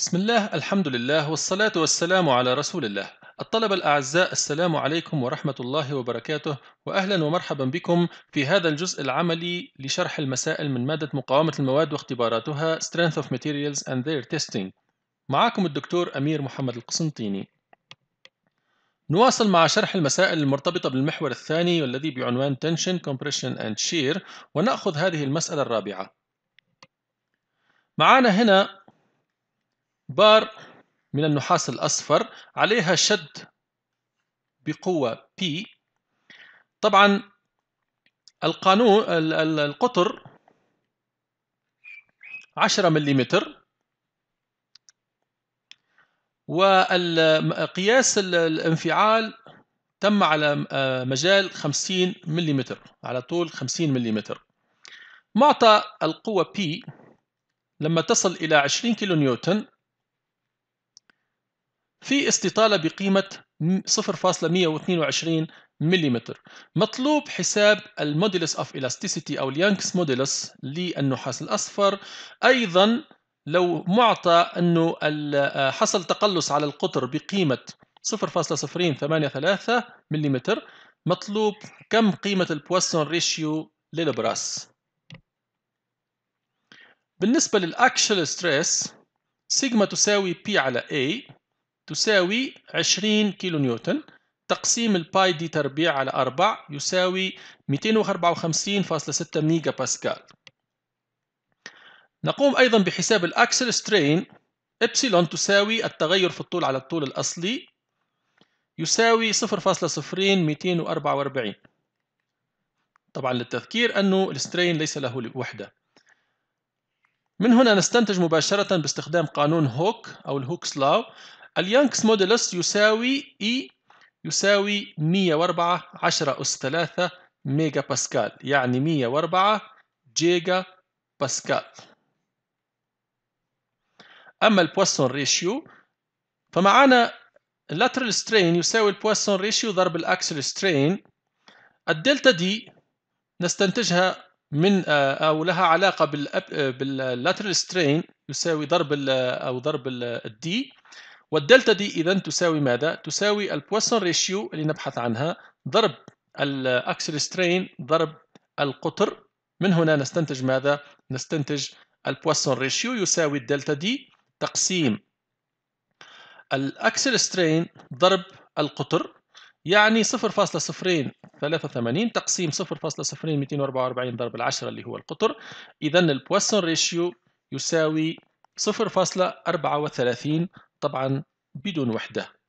بسم الله الحمد لله والصلاة والسلام على رسول الله الطلبة الأعزاء السلام عليكم ورحمة الله وبركاته وأهلا ومرحبا بكم في هذا الجزء العملي لشرح المسائل من مادة مقاومة المواد واختباراتها Strength of Materials and Their Testing معكم الدكتور أمير محمد القسنطيني نواصل مع شرح المسائل المرتبطة بالمحور الثاني والذي بعنوان Tension, Compression and Shear ونأخذ هذه المسألة الرابعة معانا هنا بار من النحاس الأصفر عليها شد بقوة P طبعا القانون القطر 10 ملم وقياس الانفعال تم على آه، مجال 50 ملم على طول 50 ملم معطى القوة P لما تصل إلى 20 كيلو نيوتن في استطالة بقيمة 0.122 ملم مطلوب حساب المودلس اوف الاستيسيتي او اليانكس مودلس للنحاس الاصفر ايضا لو معطى انه آه، حصل تقلص على القطر بقيمه 0.083 ملم مطلوب كم قيمه البواسون ريشيو للبراس بالنسبه للاكشل ستريس سيجما تساوي بي على A تساوي 20 كيلو نيوتن تقسيم الباي دي تربيع على 4 يساوي 254.6 ميجا باسكال نقوم أيضا بحساب الأكسل سترين إبسيلون تساوي التغير في الطول على الطول الأصلي يساوي 0.0244 طبعا للتذكير أنه السترين ليس له وحدة من هنا نستنتج مباشرة باستخدام قانون هوك أو الهوكس لاو اليانكس موديلس يساوي اي e يساوي 104 10 أس 3 ميجا باسكال يعني 104 جيجا باسكال أما البواسون ريشيو فمعانا اللاترال سترين يساوي البواسون ريشيو ضرب الاكسل سترين الدلتا دي نستنتجها من آه، او لها علاقه باللاترال آه، سترين يساوي ضرب آه، او ضرب الدي والدلتا دي إذا تساوي ماذا؟ تساوي البويسون ريشيو اللي نبحث عنها ضرب الأكسل سترين ضرب القطر من هنا نستنتج ماذا؟ نستنتج البويسون ريشيو يساوي الدلتا دي تقسيم الأكسل سترين ضرب القطر يعني 0.083 تقسيم 0.0244 ضرب العشرة اللي هو القطر إذا البويسون ريشيو يساوي 0.34 طبعا بدون وحده